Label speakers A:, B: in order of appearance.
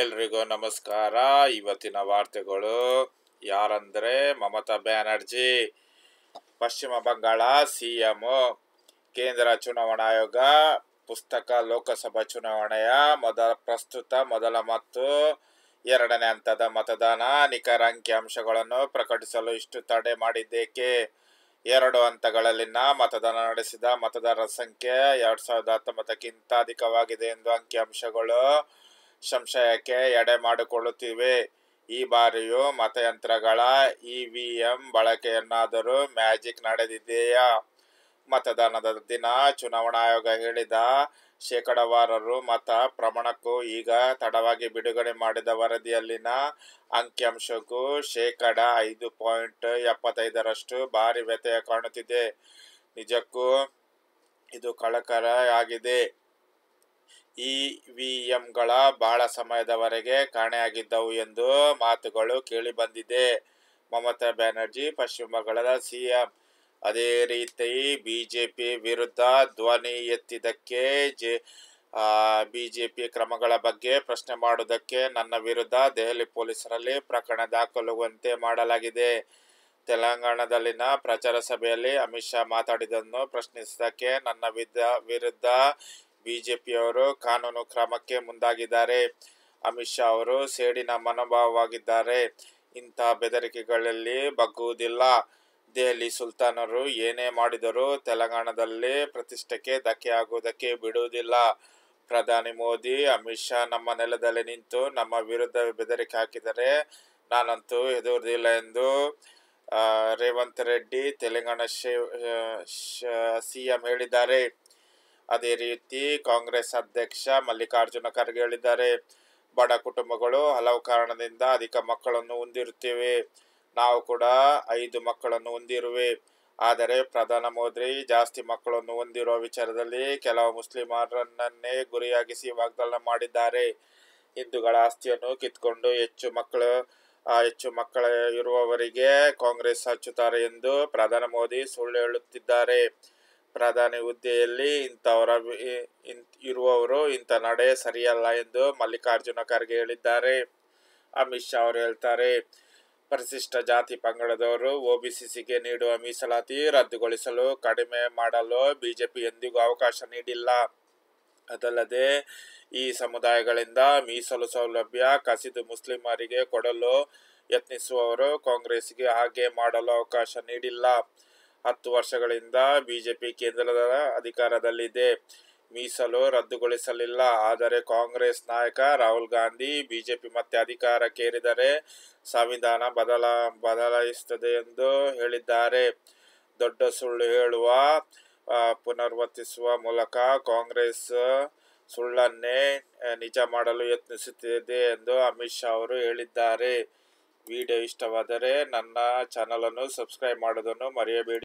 A: ಎಲ್ರಿಗೂ ನಮಸ್ಕಾರ ಇವತ್ತಿನ ವಾರ್ತೆಗಳು ಯಾರಂದರೆ ಮಮತಾ ಬ್ಯಾನರ್ಜಿ ಪಶ್ಚಿಮ ಬಂಗಾಳ ಸಿ ಎಂ ಕೇಂದ್ರ ಚುನಾವಣಾ ಆಯೋಗ ಪುಸ್ತಕ ಲೋಕಸಭಾ ಚುನಾವಣೆಯ ಮೊದಲ ಪ್ರಸ್ತುತ ಮೊದಲ ಮತ್ತು ಎರಡನೇ ಹಂತದ ಮತದಾನ ನಿಖರ ಅಂಕಿಅಂಶಗಳನ್ನು ಪ್ರಕಟಿಸಲು ಇಷ್ಟು ತಡೆ ಮಾಡಿದ್ದೇಕೆ ಎರಡು ಹಂತಗಳಲ್ಲಿನ ಮತದಾನ ನಡೆಸಿದ ಮತದಾರರ ಸಂಖ್ಯೆ ಎರಡು ಸಾವಿರದ ಹತ್ತೊಂಬತ್ತಕ್ಕಿಂತ ಅಧಿಕವಾಗಿದೆ ಎಂದು ಅಂಕಿಅಂಶಗಳು ಸಂಶಯಕ್ಕೆ ಎಡೆ ಮಾಡಿಕೊಳ್ಳುತ್ತಿವೆ ಈ ಬಾರಿಯೂ ಮತಯಂತ್ರಗಳ ಇವಿಎಂ ಬಳಕೆಯನ್ನಾದರೂ ಮ್ಯಾಜಿಕ್ ನಡೆದಿದೆಯಾ ಮತದಾನದ ದಿನ ಚುನಾವಣಾ ಆಯೋಗ ಹೇಳಿದ ಶೇಕಡಾವಾರರು ಮತ ಪ್ರಮಾಣಕ್ಕೂ ಈಗ ತಡವಾಗಿ ಬಿಡುಗಡೆ ಮಾಡಿದ ವರದಿಯಲ್ಲಿನ ಅಂಕಿಅಂಶಕ್ಕೂ ಶೇಕಡ ಐದು ಪಾಯಿಂಟ್ ಎಪ್ಪತ್ತೈದರಷ್ಟು ಭಾರಿ ವ್ಯತ್ಯಯ ಕಾಣುತ್ತಿದೆ ನಿಜಕ್ಕೂ ಇದು ಕಳಕರ ಆಗಿದೆ ಇವಿಎಂಗಳ ಬಹಳ ಸಮಯದವರೆಗೆ ಕಾಣೆಯಾಗಿದ್ದವು ಎಂದು ಮಾತುಗಳು ಕೇಳಿಬಂದಿದೆ ಮಮತಾ ಬ್ಯಾನರ್ಜಿ ಪಶ್ಚಿಮ ಬಂಗಾಳದ ಸಿಎಂ ಅದೇ ರೀತಿ ಬಿಜೆಪಿ ವಿರುದ್ಧ ಧ್ವನಿ ಎತ್ತಿದ್ದಕ್ಕೆ ಜೆ ಬಿಜೆಪಿ ಕ್ರಮಗಳ ಬಗ್ಗೆ ಪ್ರಶ್ನೆ ಮಾಡುವುದಕ್ಕೆ ನನ್ನ ವಿರುದ್ಧ ದೆಹಲಿ ಪೊಲೀಸರಲ್ಲಿ ಪ್ರಕರಣ ದಾಖಲುವಂತೆ ಮಾಡಲಾಗಿದೆ ತೆಲಂಗಾಣದಲ್ಲಿನ ಪ್ರಚಾರ ಸಭೆಯಲ್ಲಿ ಅಮಿತ್ ಶಾ ಮಾತಾಡಿದ್ದನ್ನು ಪ್ರಶ್ನಿಸಿದ್ದಕ್ಕೆ ನನ್ನ ವಿರುದ್ಧ ಬಿಜೆಪಿಯವರು ಕಾನೂನು ಕ್ರಮಕ್ಕೆ ಮುಂದಾಗಿದ್ದಾರೆ ಅಮಿತ್ ಶಾ ಅವರು ಸೇಡಿನ ಮನೋಭಾವವಾಗಿದ್ದಾರೆ ಇಂಥ ಬೆದರಿಕೆಗಳಲ್ಲಿ ಬಗ್ಗುವುದಿಲ್ಲ ದೆಹಲಿ ಸುಲ್ತಾನರು ಏನೇ ಮಾಡಿದರೂ ತೆಲಂಗಾಣದಲ್ಲಿ ಪ್ರತಿಷ್ಠೆಗೆ ಆಗುವುದಕ್ಕೆ ಬಿಡುವುದಿಲ್ಲ ಪ್ರಧಾನಿ ಮೋದಿ ಅಮಿತ್ ಶಾ ನಮ್ಮ ನೆಲದಲ್ಲಿ ನಿಂತು ನಮ್ಮ ವಿರುದ್ಧ ಬೆದರಿಕೆ ಹಾಕಿದರೆ ನಾನಂತೂ ಹೆದರುವುದಿಲ್ಲ ಎಂದು ರೇವಂತ್ ರೆಡ್ಡಿ ತೆಲಂಗಾಣ ಸಿ ಎಂ ಹೇಳಿದ್ದಾರೆ ಅದೇ ರೀತಿ ಕಾಂಗ್ರೆಸ್ ಅಧ್ಯಕ್ಷ ಮಲ್ಲಿಕಾರ್ಜುನ ಖರ್ಗೆ ಹೇಳಿದ್ದಾರೆ ಬಡ ಕುಟುಂಬಗಳು ಹಲವು ಕಾರಣದಿಂದ ಅಧಿಕ ಮಕ್ಕಳನ್ನು ಹೊಂದಿರುತ್ತೇವೆ ನಾವು ಕೂಡ ಐದು ಮಕ್ಕಳನ್ನು ಹೊಂದಿರುವೆ ಆದರೆ ಪ್ರಧಾನ ಮೋದಿ ಜಾಸ್ತಿ ಮಕ್ಕಳನ್ನು ಹೊಂದಿರುವ ವಿಚಾರದಲ್ಲಿ ಕೆಲವು ಮುಸ್ಲಿಮರನ್ನೇ ಗುರಿಯಾಗಿಸಿ ವಾಗ್ದಾನ ಮಾಡಿದ್ದಾರೆ ಹಿಂದೂಗಳ ಆಸ್ತಿಯನ್ನು ಕಿತ್ಕೊಂಡು ಹೆಚ್ಚು ಮಕ್ಕಳು ಹೆಚ್ಚು ಮಕ್ಕಳ ಇರುವವರಿಗೆ ಕಾಂಗ್ರೆಸ್ ಹಚ್ಚುತ್ತಾರೆ ಎಂದು ಪ್ರಧಾನ ಮೋದಿ ಸುಳ್ಳು ಹೇಳುತ್ತಿದ್ದಾರೆ ಪ್ರಧಾನಿ ಹುದ್ದೆಯಲ್ಲಿ ಇಂಥವರ ಇರುವವರು ಇಂಥ ನಡೆ ಸರಿಯಲ್ಲ ಎಂದು ಮಲ್ಲಿಕಾರ್ಜುನ ಖರ್ಗೆ ಹೇಳಿದ್ದಾರೆ ಅಮಿತ್ ಶಾ ಅವರು ಹೇಳ್ತಾರೆ ಪರಿಶಿಷ್ಟ ಜಾತಿ ಪಂಗಡದವರು ಒಬಿಸಿಸಿಗೆ ನೀಡುವ ಮೀಸಲಾತಿ ರದ್ದುಗೊಳಿಸಲು ಕಡಿಮೆ ಮಾಡಲು ಬಿಜೆಪಿ ಎಂದಿಗೂ ಅವಕಾಶ ನೀಡಿಲ್ಲ ಅದಲ್ಲದೆ ಈ ಸಮುದಾಯಗಳಿಂದ ಮೀಸಲು ಸೌಲಭ್ಯ ಕಸಿದು ಮುಸ್ಲಿಮರಿಗೆ ಕೊಡಲು ಯತ್ನಿಸುವವರು ಕಾಂಗ್ರೆಸ್ಗೆ ಹಾಗೆ ಮಾಡಲು ಅವಕಾಶ ನೀಡಿಲ್ಲ ಹತ್ತು ವರ್ಷಗಳಿಂದ ಬಿಜೆಪಿ ಕೇಂದ್ರದ ಅಧಿಕಾರದಲ್ಲಿದೆ ಮೀಸಲು ರದ್ದುಗೊಳಿಸಲಿಲ್ಲ ಆದರೆ ಕಾಂಗ್ರೆಸ್ ನಾಯಕ ರಾಹುಲ್ ಗಾಂಧಿ ಬಿಜೆಪಿ ಮತ್ತೆ ಅಧಿಕಾರಕ್ಕೇರಿದರೆ ಸಂವಿಧಾನ ಬದಲ ಬದಲಾಯಿಸುತ್ತದೆ ಎಂದು ಹೇಳಿದ್ದಾರೆ ದೊಡ್ಡ ಸುಳ್ಳು ಹೇಳುವ ಪುನರ್ವರ್ತಿಸುವ ಮೂಲಕ ಕಾಂಗ್ರೆಸ್ ಸುಳ್ಳನ್ನೇ ನಿಜ ಮಾಡಲು ಯತ್ನಿಸುತ್ತಿದೆ ಎಂದು ಅಮಿತ್ ಶಾ ಅವರು ಹೇಳಿದ್ದಾರೆ ವಿಡಿಯೋ ಇಷ್ಟವಾದರೆ ನನ್ನ ಚಾನಲನ್ನು ಸಬ್ಸ್ಕ್ರೈಬ್ ಮಾಡೋದನ್ನು ಮರೆಯಬೇಡಿ